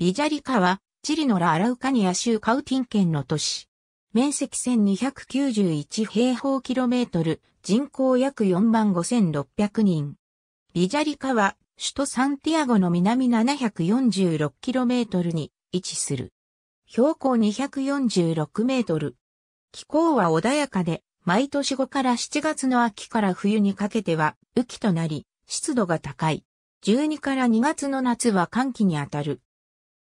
ビジャリカは、チリのラ・アラウカニア州カウティン県の都市。面積1291平方キロメートル、人口約4万5600人。ビジャリカは、首都サンティアゴの南746キロメートルに位置する。標高246メートル。気候は穏やかで、毎年5から7月の秋から冬にかけては雨季となり、湿度が高い。12から2月の夏は寒気にあたる。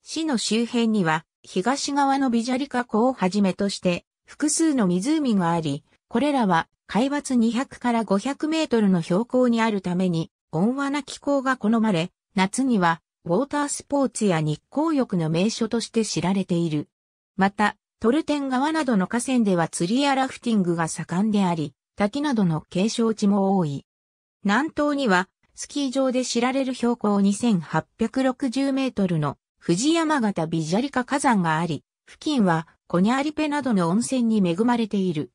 市の周辺には、東側のビジャリカ湖をはじめとして、複数の湖があり、これらは海抜200から500メートルの標高にあるために、温和な気候が好まれ、夏にはウォータースポーツや日光浴の名所として知られている。また、トルテン川などの河川では釣りやラフティングが盛んであり、滝などの景勝地も多い。南東には、スキー場で知られる標高2860メートルの富士山形ビジャリカ火山があり、付近はコニャーリペなどの温泉に恵まれている。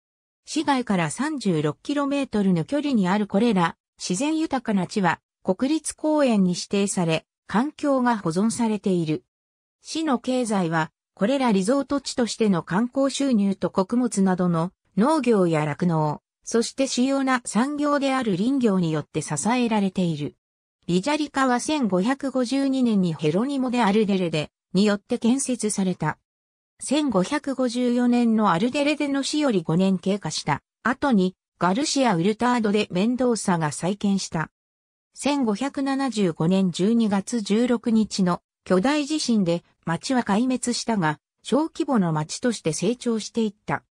市街から 36km の距離にあるこれら自然豊かな地は国立公園に指定され、環境が保存されている。市の経済は、これらリゾート地としての観光収入と穀物などの農業や酪農、そして主要な産業である林業によって支えられている。ビジャリカは1552年にヘロニモでアルデレデによって建設された。1554年のアルデレデの死より5年経過した後にガルシア・ウルタードでメンドーサが再建した。1575年12月16日の巨大地震で町は壊滅したが、小規模の町として成長していった。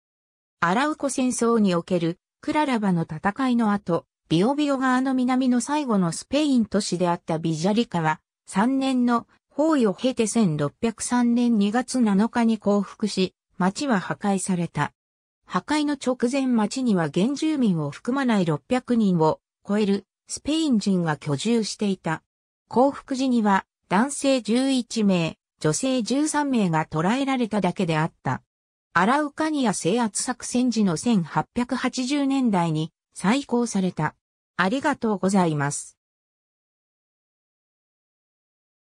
アラウコ戦争におけるクララバの戦いの後、ビオビオ川の南の最後のスペイン都市であったビジャリカは、3年の包囲を経て1603年2月7日に降伏し、町は破壊された。破壊の直前町には原住民を含まない600人を超えるスペイン人が居住していた。降伏時には男性11名、女性13名が捕らえられただけであった。アラウカニア制圧作戦時の1880年代に再興された。ありがとうございます。